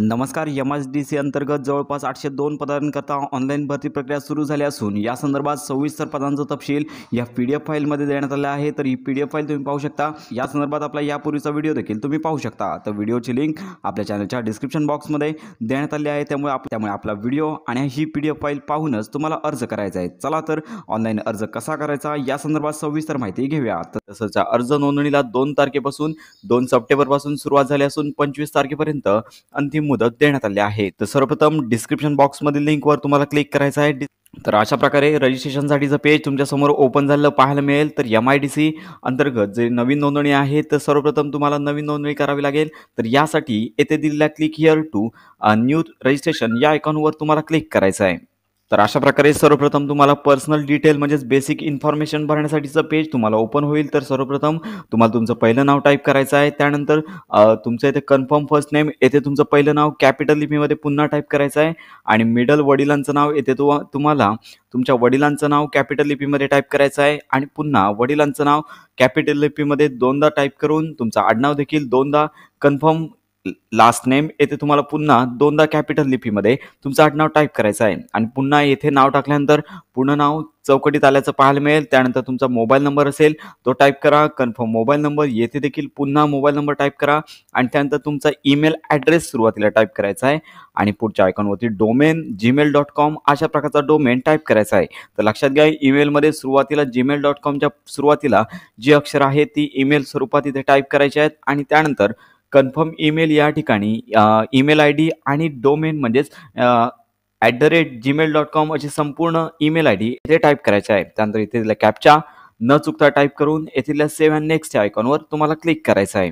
नमस्कार M H D C अंतर्गत जवळपास आठशे दोन पदांकरता ऑनलाईन भरती प्रक्रिया सुरू झाली असून या संदर्भात सविस्तर पदांचा तपशील या पी डी एफ फाईलमध्ये देण्यात आला आहे तर ही पी डी एफ फाईल तुम्ही पाहू शकता या संदर्भात आपला यापूर्वीचा व्हिडिओ देखील तुम्ही पाहू शकता तर व्हिडिओची लिंक आपल्या चॅनलच्या डिस्क्रिप्शन बॉक्समध्ये देण्यात आली आहे त्यामुळे आप त्यामुळे आपला व्हिडिओ आणि ही पी डी एफ फाईल पाहूनच तुम्हाला अर्ज करायचा आहे चला तर ऑनलाईन अर्ज कसा करायचा या संदर्भात सविस्तर माहिती घेऊया तर तसंच अर्ज नोंदणीला दोन तारखेपासून दोन सप्टेंबरपासून सुरुवात झाली असून पंचवीस तारखेपर्यंत अंतिम मुदत देण्यात आली आहे तर सर्वप्रथम डिस्क्रिप्शन लिंक लिंकवर तुम्हाला क्लिक करायचं आहे तर अशा प्रकारे जर पेज तुमच्या समोर ओपन झालेलं पाहायला मिळेल तर एम आय डी सी अंतर्गत जे नवीन नोंदणी आहे तर सर्वप्रथम तुम्हाला नवीन नोंदणी करावी लागेल तर यासाठी येथे दिलेल्या click here to new registration या आयकॉनवर तुम्हाला क्लिक करायचं आहे तर अशा प्रकारे सर्वप्रथम तुम्हाला पर्सनल डिटेल म्हणजेच बेसिक इन्फॉर्मेशन भरण्यासाठीचं पेज तुम्हाला ओपन होईल तर सर्वप्रथम तुम्हाला तुमचं पहिलं नाव टाईप करायचं आहे त्यानंतर तुमचं इथे कन्फर्म फर्स्ट नेम येथे तुमचं पहिलं नाव कॅपिटल लिपीमध्ये पुन्हा टाईप करायचं आहे आणि मिडल वडिलांचं नाव येथे तु तुम्हाला तुमच्या वडिलांचं नाव कॅपिटल लिपीमध्ये टाईप करायचं आहे आणि पुन्हा वडिलांचं नाव कॅपिटल लिपीमध्ये दोनदा टाईप करून तुमचं आडनाव देखील दोनदा कन्फर्म लास्ट नेम येथे तुम्हाला पुन्हा दोनदा कॅपिटल लिपीमध्ये तुमचं आडनाव टाईप करायचं आहे आणि पुन्हा येथे नाव टाकल्यानंतर पूर्ण नाव चौकटीत आल्याचं पाहायला मिळेल त्यानंतर तुमचा मोबाईल नंबर असेल तो टाईप करा कन्फर्म मोबाईल नंबर येथे देखील पुन्हा मोबाईल नंबर टाईप करा आणि त्यानंतर तुमचा ईमेल ॲड्रेस सुरुवातीला टाईप करायचा आहे आणि पुढच्या आयकॉनवरती डोमेन जीमेल डॉट कॉम अशा प्रकारचा डोमेन टाईप करायचा आहे तर लक्षात घ्या ईमेलमध्ये सुरुवातीला जीमेल डॉट कॉमच्या सुरुवातीला जी अक्षर आहे ती ईमेल स्वरूपात इथे टाईप करायची आहेत आणि त्यानंतर कन्फर्म ईमेल या ठिकाणी ईमेल आय डी आणि डोमेन म्हणजेच at the rate Gmail dot com अशी संपूर्ण ईमेल आय डी इथे टाईप करायचे आहे त्यानंतर इथे कॅपच्या कॅपचा न चुकता टाईप करून येथील सेव्ह अँड नेक्स्ट या आयकॉनवर तुम्हाला क्लिक करायचं आहे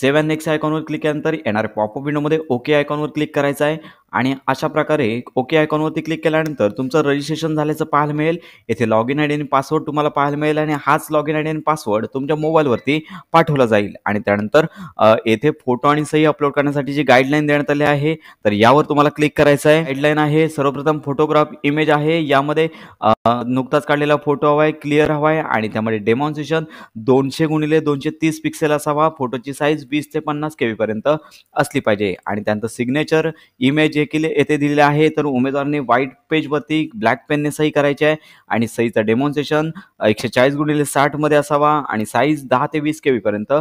सेव्ह अँड नेक्स्ट आयकॉनवर क्लिक केल्यानंतर येणाऱ्या पॉपअप विंडोमध्ये ओके आयकॉनवर क्लिक करायचं आहे आणि अशा प्रकारे ओके आयकॉनवरती क्लिक केल्यानंतर तुमचं रजिस्ट्रेशन झाल्याचं पाहायला मिळेल येथे लॉग इन आय डी आणि पासवर्ड तुम्हाला पाहायला मिळेल आणि हाच लॉग इन आय आणि पासवर्ड तुमच्या मोबाईलवरती पाठवला जाईल आणि त्यानंतर येथे फोटो आणि सही अपलोड करण्यासाठी जी गाईडलाईन देण्यात आली आहे तर यावर तुम्हाला क्लिक करायचं आहे गाईडलाईन आहे सर्वप्रथम फोटोग्राफ इमेज आहे यामध्ये नुकताच काढलेला फोटो हवा आहे क्लिअर हवा आहे आणि त्यामध्ये डेमॉन्स्ट्रेशन दोनशे गुणिले दोनशे तीस पिक्सेल असावा फोटोची साईज वीस ते पन्नास पर्यंत असली पाहिजे आणि त्यानंतर सिग्नेचर इमेज देखील येथे दिलेले आहे तर उमेदवारने व्हाईट पेजवरती ब्लॅक पेनने सही करायची आहे आणि सहीचा डेमॉन्स्ट्रेशन एकशे चाळीस गुणिले साठमध्ये असावा आणि साईज दहा ते वीस केवी पर्यंत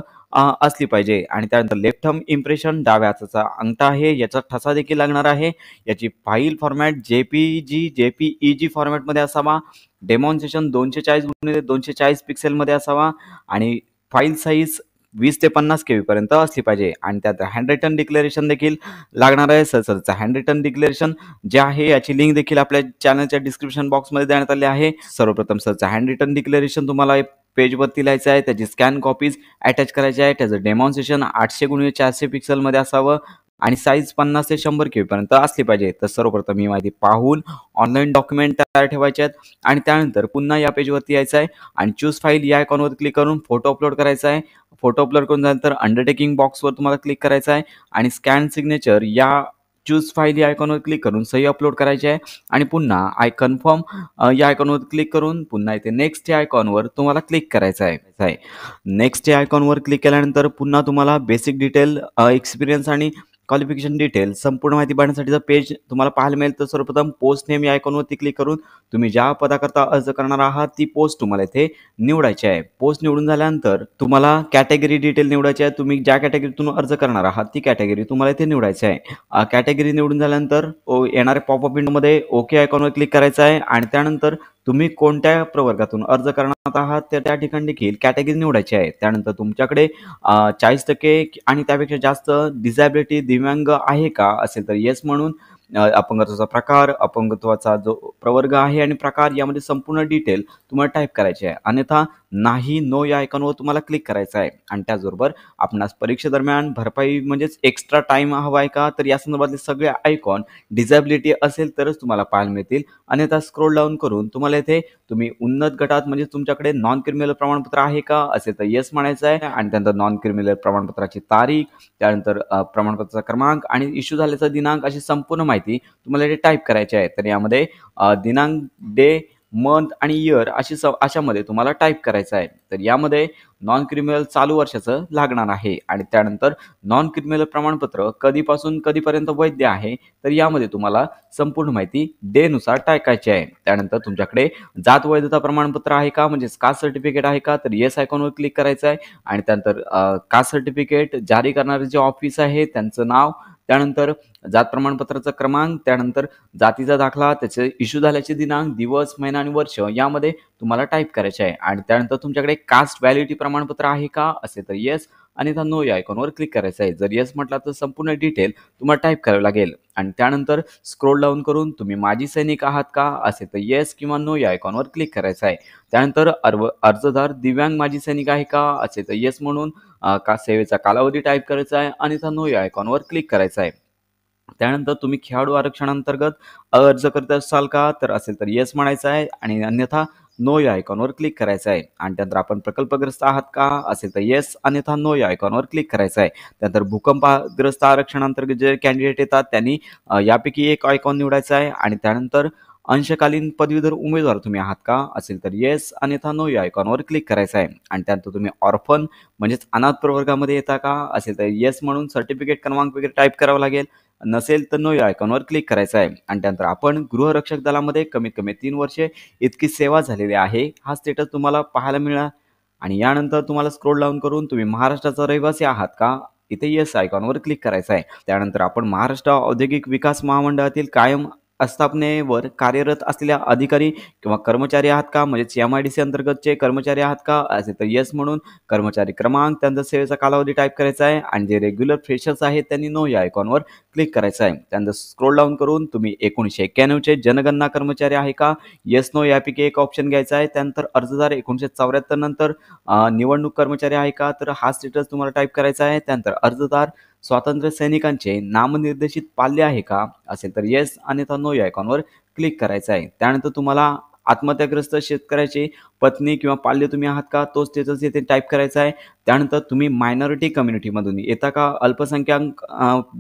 असली पाहिजे आणि त्यानंतर लेफ्ट हर्म इम्प्रेशन डाव्या अंगठा आहे याचा ठसा देखील लागणार आहे याची file format J P G J P E जी फॉर्मॅटमध्ये असावा डेमॉन्स्ट्रेशन दोनशे चाळीस गुणिले दोनशे चाळीस पिक्सेलमध्ये असावा आणि फाईल साईज वीस ते पन्नास के पर्यंत असली पाहिजे आणि त्यात हँड रिटर्न डिक्लेरेशन देखील लागणार आहे सरसरचं हँड रिटर्न डिक्लेरेशन जे आहे याची लिंक देखील आपल्या चॅनलच्या डिस्क्रिप्शन बॉक्समध्ये देण्यात आली आहे सर्वप्रथम सरचं हँड रिटर्न डिक्लेरेशन तुम्हाला पेजवरती लिहायचं आहे त्याची स्कॅन कॉपीज अटॅच करायची आहे त्याचं डेमॉन्स्ट्रेशन आठशे गुणिले चारशे पिक्सलमध्ये असावं आणि साईज पन्नास ते शंभर के पर्यंत असली पाहिजे तर सर्वप्रथम ही माहिती पाहून ऑनलाईन डॉक्युमेंट तयार ठेवायचे आहेत आणि त्यानंतर पुन्हा या पेजवरती यायचं आहे आणि चूज फाईल या आयकॉनवर क्लिक करून फोटो अपलोड करायचा आहे फोटो अपलोड करून झाल्यानंतर अंडरटेकिंग बॉक्सवर तुम्हाला क्लिक करायचं आहे आणि स्कॅन सिग्नेचर या चूज फाईल या आयकॉनवर क्लिक करून सही अपलोड करायची आहे आणि पुन्हा आय कन्फर्म या आयकॉनवर क्लिक करून पुन्हा इथे नेक्स्ट या आयकॉनवर तुम्हाला क्लिक करायचं आहे नेक्स्ट या आयकॉनवर क्लिक केल्यानंतर पुन्हा तुम्हाला बेसिक डिटेल एक्सपिरियन्स आणि क्वालिफिकेशन डिटेल संपूर्ण माहिती जर पेज तुम्हाला पाहायला मिळेल तर सर्वप्रथम पोस्ट नेम या आयकॉनवरती क्लिक करून तुम्ही ज्या पदाकरता अर्ज करणार आहात ती पोस्ट तुम्हाला इथे निवडायची आहे पोस्ट निवडून झाल्यानंतर तुम्हाला कॅटेगरी डिटेल निवडायची आहे तुम्ही ज्या कॅटेगरीतून अर्ज करणार आहात ती कॅटेगरी तुम्हाला इथे निवडायची आहे कॅटेगरी निवडून झाल्यानंतर येणाऱ्या पॉपअप विंडोमध्ये ओके आयकॉनवर क्लिक करायचं आहे आणि त्यानंतर तुम्ही कोणत्या प्रवर्गातून अर्ज करणार आहात तर त्या ठिकाणी देखील कॅटेगरी निवडायची आहे त्यानंतर तुमच्याकडे चाळीस टक्के आणि त्यापेक्षा जास्त डिझॅबिलिटी दिव्यांग आहे का असेल तर येस म्हणून अपंगत्वाचा प्रकार अपंगत्वाचा जो प्रवर्ग आहे आणि प्रकार यामध्ये संपूर्ण डिटेल तुम्हाला टाईप करायची आहे अन्यथा नाही नो या आयकॉनवर तुम्हाला क्लिक करायचं आहे आणि त्याचबरोबर आपणास परीक्षेदरम्यान भरपाई म्हणजेच एक्स्ट्रा टाईम हवा आहे का तर या संदर्भातले सगळे आयकॉन डिझॅबिलिटी असेल तरच तुम्हाला पाहायला मिळतील अन्यथा स्क्रोल डाऊन करून तुम्हाला इथे तुम्ही उन्नत गटात म्हणजे तुमच्याकडे नॉन क्रिमिनल प्रमाणपत्र आहे का असे तर येस म्हणायचं आहे आणि त्यानंतर नॉन क्रिमिनल प्रमाणपत्राची तारीख त्यानंतर प्रमाणपत्राचा क्रमांक आणि इश्यू झाल्याचा दिनांक अशी संपूर्ण माहिती तुम्हाला इथे टाईप करायची आहे तर यामध्ये दिनांक डे मंथ आणि इयर अशी स अशामध्ये तुम्हाला टाईप करायचं आहे तर यामध्ये नॉन क्रिमिनल चालू वर्षाचं लागणार आहे आणि त्यानंतर नॉन क्रिमिनल प्रमाणपत्र कधीपासून कधीपर्यंत वैध आहे तर यामध्ये तुम्हाला संपूर्ण माहिती डेनुसार टाकायची आहे त्यानंतर तुमच्याकडे जात वैधता प्रमाणपत्र आहे का म्हणजेच कास्ट सर्टिफिकेट आहे का तर येस आयकॉनवर क्लिक करायचं आहे आणि त्यानंतर कास्ट सर्टिफिकेट जारी करणारे जे ऑफिस आहे त्यांचं नाव त्यानंतर जात प्रमाणपत्राचा क्रमांक त्यानंतर जातीचा दाखला त्याचे इश्यू झाल्याचे दिनांक दिवस महिना आणि वर्ष यामध्ये तुम्हाला टाईप करायचे आहे आणि त्यानंतर तुमच्याकडे कास्ट व्हॅलिडिटी प्रमाणपत्र आहे का असे तर येस आणि नो या आयकॉनवर क्लिक करायचं आहे जर येस म्हटला तर संपूर्ण डिटेल तुम्हाला टाईप करावं लागेल आणि त्यानंतर स्क्रोल डाऊन करून तुम्ही माजी सैनिक आहात का असे तर येस किंवा नो या आयकॉनवर क्लिक करायचं आहे त्यानंतर अर्व अर्जदार दिव्यांग माजी सैनिक आहे का असे तर येस म्हणून का सेवेचा कालावधी टाईप करायचा आहे आणि आता नो या आयकॉनवर क्लिक करायचं आहे त्यानंतर तुम्ही खेळाडू आरक्षणांतर्गत अर्ज करत असाल का तर असेल तर येस म्हणायचं आहे आणि अन्यथा नो या आयकॉनवर क्लिक करायचं आहे आणि त्यानंतर आपण प्रकल्पग्रस्त आहात का असेल तर येस अन्यथा नो या आयकॉनवर क्लिक करायचं आहे त्यानंतर भूकंपग्रस्त आरक्षणांतर्गत जे कॅन्डिडेट येतात त्यांनी यापैकी एक आयकॉन निवडायचं आहे आणि त्यानंतर अंशकालीन पदवीधर उमेदवार तुम्ही आहात का असेल तर येस अन्यथा नो या आयकॉनवर क्लिक करायचं आहे आणि त्यानंतर तुम्ही ऑर्फन म्हणजेच अनाथ प्रवर्गामध्ये येता का असेल तर येस म्हणून सर्टिफिकेट क्रमांक वगैरे टाईप करावा लागेल नसेल तर नो या आयकॉनवर क्लिक करायचं आहे आणि त्यानंतर आपण गृहरक्षक दलामध्ये कमीत कमी तीन वर्षे इतकी सेवा झालेली आहे हा स्टेटस तुम्हाला पाहायला मिळणार आणि यानंतर तुम्हाला स्क्रोल डाऊन करून तुम्ही महाराष्ट्राचा रहिवासी आहात का इथे यस आयकॉनवर क्लिक करायचं आहे त्यानंतर आपण महाराष्ट्र औद्योगिक विकास महामंडळातील कायम आस्थापनेवर कार्यरत असलेल्या अधिकारी किंवा कर्मचारी आहात का म्हणजेच एम आय डी सी अंतर्गतचे कर्मचारी आहात का असे तर येस म्हणून कर्मचारी क्रमांक त्यांचा सेवेचा कालावधी टाईप करायचा आहे आणि जे रेग्युलर फ्रेशर्स आहेत त्यांनी नो या आयकॉनवर क्लिक करायचं आहे त्यानंतर स्क्रोल डाऊन करून तुम्ही एकोणीसशे एक्क्याण्णवचे जनगणना कर्मचारी आहे का येस नो यापैकी एक ऑप्शन घ्यायचा आहे त्यानंतर अर्जदार एकोणीसशे चौऱ्याहत्तर नंतर निवडणूक कर्मचारी आहे का तर हा स्टेटस तुम्हाला टाईप करायचा आहे त्यानंतर अर्जदार स्वातंत्र्य सैनिकांचे नामनिर्देशित पाल्य आहे का असेल तर येस आणि नो या आयकॉनवर क्लिक करायचं आहे त्यानंतर तुम्हाला आत्महत्याग्रस्त शेतकऱ्याचे पत्नी किंवा पाल्य तुम्ही आहात का तोच स्टेटस येथे टाईप करायचा आहे त्यानंतर तुम्ही मायनॉरिटी कम्युनिटीमधून येता का अल्पसंख्याक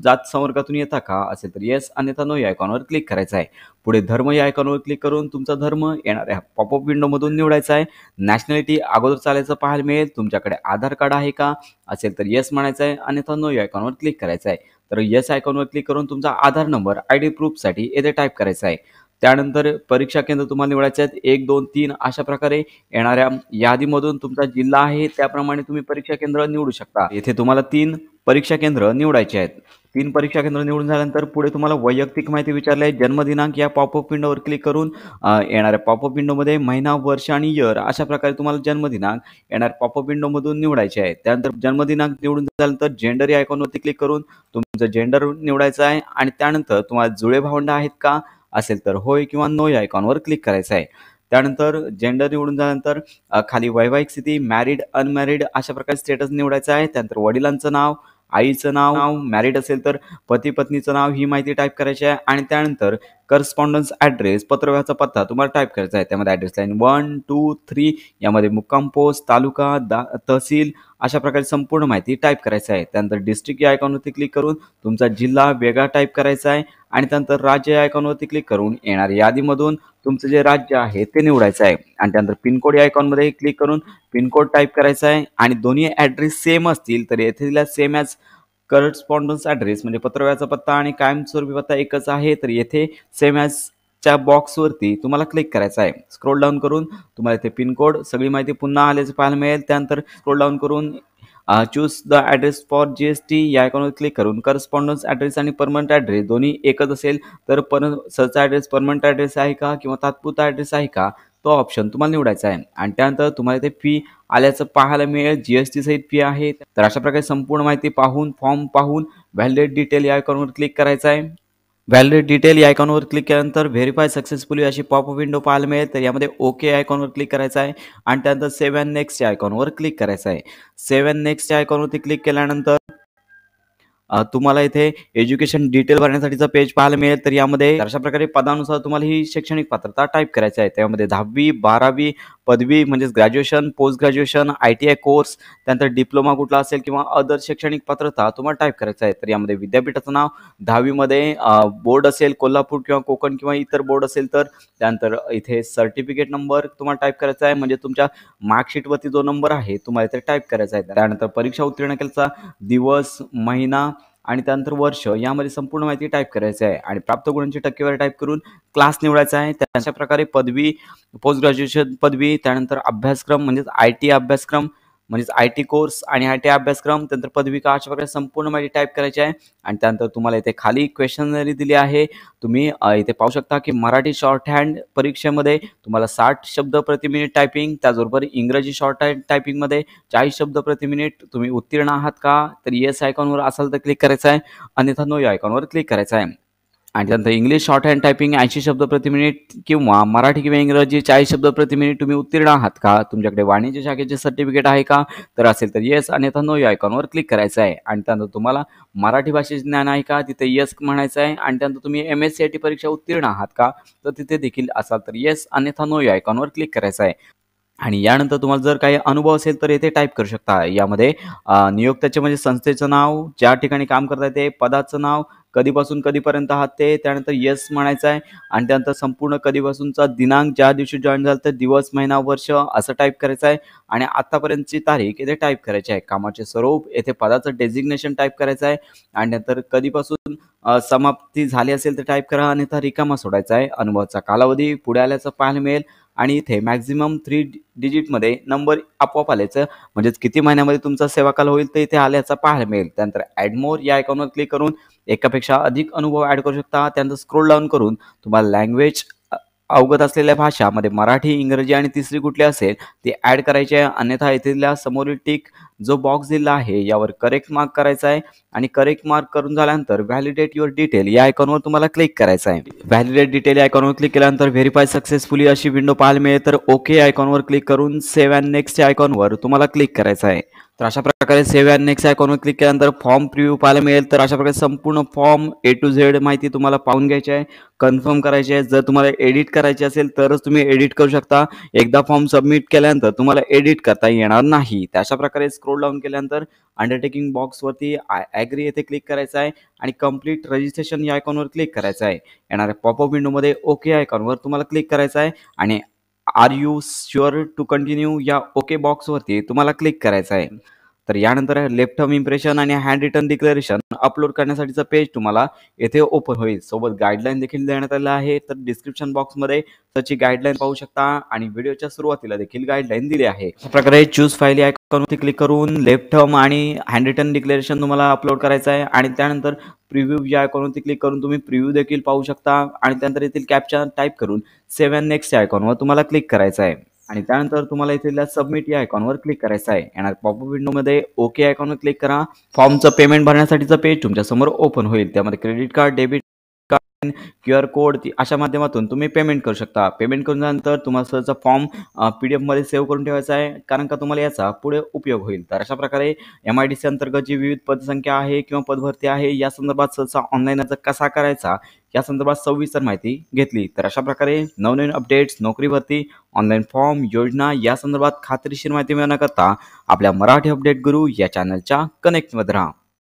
जात संवर्गातून येता का असेल तर येस अन्यथा नो या आयकॉनवर क्लिक करायचं आहे पुढे धर्म या आयकॉनवर क्लिक करून तुमचा धर्म येणाऱ्या पॉपअप विंडोमधून निवडायचा आहे नॅशनॅलिटी अगोदर चालायचं पाहायला मिळेल तुमच्याकडे आधार कार्ड आहे का असेल तर येस म्हणायचं आहे अन्यथा नो या आयकॉनवर क्लिक करायचं आहे तर येस आयकॉनवर क्लिक करून तुमचा आधार नंबर आय डी प्रूफसाठी येथे टाईप करायचा आहे त्यानंतर परीक्षा केंद्र तुम्हाला निवडायचे आहेत एक दोन तीन अशा प्रकारे येणाऱ्या यादीमधून तुमचा जिल्हा आहे त्याप्रमाणे तुम्ही परीक्षा केंद्र निवडू शकता येथे तुम्हाला तीन परीक्षा केंद्र निवडायचे आहेत तीन परीक्षा केंद्र निवडून झाल्यानंतर पुढे तुम्हाला वैयक्तिक माहिती विचारली आहे जन्मदिनांक या पॉपअप विंडोवर क्लिक करून येणाऱ्या पॉपअप विंडोमध्ये महिना वर्ष आणि इयर अशा प्रकारे तुम्हाला जन्मदिनांक येणाऱ्या पॉपअप विंडोमधून निवडायचे आहे त्यानंतर जन्मदिनांक निवडून झाल्यानंतर जेंडर या आयकॉनवरती क्लिक करून तुमचं जेंडर निवडायचं आहे आणि त्यानंतर तुम्हाला जुळे भावंड आहेत का असेल तर होय किंवा नो या आयकॉनवर क्लिक करायचं आहे त्यानंतर जेंडर निवडून झाल्यानंतर खाली वैवाहिक स्थिती मॅरिड अनमॅरिड अशा प्रकारे स्टेटस निवडायचा आहे त्यानंतर वडिलांचं नाव आईचं नाव मॅरिड असेल तर पती पत्नीचं नाव ही माहिती टाईप करायची आहे आणि त्यानंतर करस्पॉन्डन्स ॲड्रेस पत्रव्याचा पत्ता तुम्हाला टाईप करायचा आहे त्यामध्ये address line one two three यामध्ये मुक्काम पोस्ट तालुका दा तहसील अशा प्रकारे संपूर्ण माहिती टाईप करायची आहे त्यानंतर डिस्ट्रिक्ट या आयकॉनवरती क्लिक करून तुमचा जिल्हा वेगळा टाईप करायचा आहे आणि त्यानंतर राज्य या आयकॉनवरती क्लिक करून येणाऱ्या यादीमधून तुमचं जे राज्य आहे ते निवडायचं आहे आणि त्यानंतर पिनकोड या मध्ये क्लिक करून पिनकोड टाईप करायचा आहे आणि दोन्ही ॲड्रेस सेम असतील तर येथे दिला सेम ॲज करस्पॉन्डन्स ॲड्रेस म्हणजे पत्रव्याचा पत्ता आणि कायमस्वरूपी पत्ता एकच आहे तर येथे सेम ॲज च्या बॉक्सवरती तुम्हाला क्लिक करायचं आहे स्क्रोल डाऊन करून तुम्हाला इथे पिनकोड सगळी माहिती पुन्हा आल्याचं पाहायला मिळेल त्यानंतर स्क्रोल डाऊन करून choose the address for G S T या आयकॉनवर क्लिक करून करस्पॉन्डन्स ॲड्रेस आणि परमनंट ॲड्रेस दोन्ही एकच असेल तर पर सरचा ॲड्रेस परमनंट ॲड्रेस आहे का किंवा तात्पुरता ॲड्रेस आहे का तो ऑप्शन तुम्हाला निवडायचा आहे आणि त्यानंतर तुम्हाला ते फी आल्याचं पाहायला मिळेल जी एस टी सहित फी आहे तर अशा प्रकारे संपूर्ण माहिती पाहून फॉर्म पाहून व्हॅलिड डिटेल या आयकॉनवर क्लिक करायचं आहे व्हॅलिड डिटेल या आयकॉनवर क्लिक केल्यानंतर व्हेरीफाय सक्सेसफुली अशी पॉप विंडो पाहायला मिळेल तर यामध्ये ओके आयकॉनवर क्लिक करायचं आहे आणि त्यानंतर सेव्ह अँड नेक्स्ट आयकॉनवर क्लिक करायचं आहे सेव्ह अँड नेक्स्ट आयकॉनवरती क्लिक केल्यानंतर तुम्हाला इथे एज्युकेशन डिटेल भरण्यासाठीचा पेज पाहायला मिळेल तर यामध्ये अशा प्रकारे पदानुसार तुम्हाला ही शैक्षणिक पात्रता टाईप करायची आहे त्यामध्ये दहावी बारावी पदवी म्हणजेच graduation post graduation I T I course त्यानंतर डिप्लोमा कुठला असेल किंवा अदर शैक्षणिक पात्रता तुम्हाला टाईप करायचं आहे तर यामध्ये विद्यापीठाचं नाव दहावीमध्ये बोर्ड असेल कोल्हापूर किंवा कोकण किंवा इतर बोर्ड असेल तर त्यानंतर इथे सर्टिफिकेट नंबर तुम्हाला टाईप करायचा आहे म्हणजे तुमच्या मार्कशीटवरती जो नंबर आहे तुम्हाला इथे टाईप करायचा आहे त्यानंतर परीक्षा उत्तीर्ण केल्याचा दिवस महिना आणि त्यानंतर वर्ष यामध्ये संपूर्ण माहिती टाईप करायची आहे आणि प्राप्त गुणांची टक्केवारी टाईप करून क्लास निवडायचा आहे त्याच्या प्रकारे पदवी पोस्ट ग्रॅज्युएशन पदवी त्यानंतर अभ्यासक्रम म्हणजेच आय टी अभ्यासक्रम म्हणजेच आय टी कोर्स आणि आय टी अभ्यासक्रम त्यानंतर पदविका अशा प्रकारे संपूर्ण माहिती टाईप करायची आहे आणि त्यानंतर तुम्हाला इथे खाली क्वेश्चनरी दिली आहे तुम्ही इथे पाहू शकता की मराठी शॉर्ट हँड परीक्षेमध्ये तुम्हाला साठ शब्द प्रति मिनिट टायपिंग त्याचबरोबर इंग्रजी शॉर्ट हँड टायपिंगमध्ये चाळीस शब्द प्रति मिनिट तुम्ही उत्तीर्ण आहात का तर येस आयकॉनवर असाल तर क्लिक करायचं आहे अन्यथा नो या आयकॉनवर क्लिक करायचं आहे आणि त्यानंतर इंग्लिश शॉर्ट हँड टायपिंग ऐंशी शब्द प्रति मिनिट किंवा मराठी किंवा इंग्रजी चाळीस शब्द प्रति मिनिट तुम्ही उत्तीर्ण आहात का तुमच्याकडे वाणिज्य शाखेचे सर्टिफिकेट आहे का तर असेल तर येस अन्यथा नो या आयकॉनवर क्लिक करायचं आहे आणि त्यानंतर तुम्हाला मराठी भाषेचे ज्ञान आहे का तिथे येस म्हणायचं आहे आणि त्यानंतर तुम्ही M S C I T परीक्षा उत्तीर्ण आहात का तर तिथे देखील असाल तर येस अन्यथा नो या आयकॉनवर क्लिक करायचं आहे आणि यानंतर तुम्हाला जर काही अनुभव असेल तर येथे टाईप करू शकता यामध्ये नियोक्त्याचे म्हणजे संस्थेचं नाव ज्या ठिकाणी काम करता येते पदाचं नाव कधीपासून कधीपर्यंत आहात ते त्यानंतर येस म्हणायचं आहे आणि त्यानंतर संपूर्ण कधीपासूनचा दिनांक ज्या दिवशी जॉईन झाला तर दिवस महिना वर्ष असं टाईप करायचं आहे आणि आतापर्यंतची तारीख येथे टाईप करायची आहे कामाचे स्वरूप येथे पदाचं डेझिग्नेशन टाईप करायचं आहे आणि नंतर कधीपासून समाप्ती झाली असेल तर टाईप करा आणि रिकामा सोडायचा आहे अनुभवाचा कालावधी पुढे आल्याचं पाहायला मिळेल आणि इथे मॅक्झिमम थ्री डिजिटमध्ये नंबर आपोआप आल्याचं म्हणजेच किती महिन्यामध्ये तुमचा सेवा काल होईल ते इथे आल्याचा पाहायला मिळेल त्यानंतर ॲडमोर या आयकॉनवर क्लिक करून एकापेक्षा अधिक अनुभव ॲड करू शकता त्यानंतर स्क्रोल डाऊन करून तुम्हाला लँग्वेज अवगत असलेल्या भाषामध्ये मराठी इंग्रजी आणि तिसरी कुठली असेल ती ऍड करायची आहे अन्यथा येथील समोरील टिक जो बॉक्स दिला आहे यावर करेक्ट मार्क करायचा आहे आणि करेक्ट मार्क करून झाल्यानंतर व्हॅलिडेट युअर डिटेल या आयकॉनवर तुम्हाला क्लिक करायचं आहे व्हॅलिडेट डिटेल या आयकॉनवर क्लिक केल्यानंतर व्हेरीफाय सक्सेसफुली अशी विंडो पाहायला मिळेल तर ओके आयकॉनवर क्लिक करून सेव्ह अँड नेक्स्ट आयकॉनवर तुम्हाला क्लिक करायचं आहे तर अशा प्रकारे सेव्ह अँड नेक्स्ट आयकॉनवर क्लिक केल्यानंतर फॉर्म प्रिव्ह्यू पाहायला मिळेल तर अशा प्रकारे संपूर्ण फॉर्म ए टू झेड माहिती तुम्हाला पाहून घ्यायची आहे कन्फर्म करायची आहे जर तुम्हाला एडिट करायची असेल तरच तुम्ही एडिट करू शकता एकदा फॉर्म सबमिट केल्यानंतर तुम्हाला एडिट करता येणार नाही तर अशा प्रकारे स्क्रोल डाऊन केल्यानंतर अंडरटेकिंग बॉक्सवरती ॲग्री येथे क्लिक करायचं आहे आणि कम्प्लीट रजिस्ट्रेशन या आयकॉनवर क्लिक करायचं आहे येणाऱ्या पॉपअप विंडोमध्ये ओके आयकॉनवर तुम्हाला क्लिक करायचं आहे आणि are you sure to continue या ओके बॉक्सवरती तुम्हाला क्लिक करायचं आहे तर यानंतर लेफ्ट टर्म इम्प्रेशन आणि हँड रिटर्न डिक्लेरेशन अपलोड करण्यासाठीचं पेज तुम्हाला येथे ओपन होईल सोबत गाईडलाईन देखील देण्यात आलं आहे तर डिस्क्रिप्शन बॉक्समध्ये त्याची गाईडलाईन पाहू शकता आणि व्हिडिओच्या सुरुवातीला देखील गाईडलाईन दिली आहे अशा प्रकारे चूज फाईल आयकॉनवरती क्लिक करून लेफ्ट टर्म आणि हँड रिटर्न डिक्लेरेशन तुम्हाला अपलोड करायचं आहे आणि त्यानंतर प्रिव्ह्यू या आयकॉनवरती क्लिक करून तुम्ही प्रिव्ह्यू देखील पाहू शकता आणि त्यानंतर येथील कॅप्चर टाईप करून सेवन नेक्स्ट या आयकॉनवर तुम्हाला क्लिक करायचं आहे आणि त्यानंतर तुम्हाला येथील सबमिट या आयकॉनवर क्लिक करायचं आहे येणार पॉपअप मध्ये ओके आयकॉनवर क्लिक करा फॉर्मचं पेमेंट भरण्यासाठीचं पेज तुमच्या समोर ओपन होईल त्यामध्ये credit card debit Q R code अशा माध्यमातून तुम्ही पेमेंट करू शकता पेमेंट करून तुम्हाला सरचा फॉर्म पी डी एफमध्ये सेव्ह करून ठेवायचा आहे कारण का तुम्हाला याचा पुढे उपयोग होईल तर अशा प्रकारे एम आय डी सी अंतर्गत जी विविध पदसंख्या आहे किंवा पदभरती आहे या संदर्भात सहसा ऑनलाईन अर्ज कसा करायचा या संदर्भात सविस्तर माहिती घेतली तर अशा प्रकारे नवनवीन अपडेट्स नोकरी भरती ऑनलाईन फॉर्म योजना या संदर्भात खात्रीशीर माहिती मिळवण्याकरता आपल्या मराठी अपडेट गुरु या चॅनलच्या कनेक्टमध्ये राहा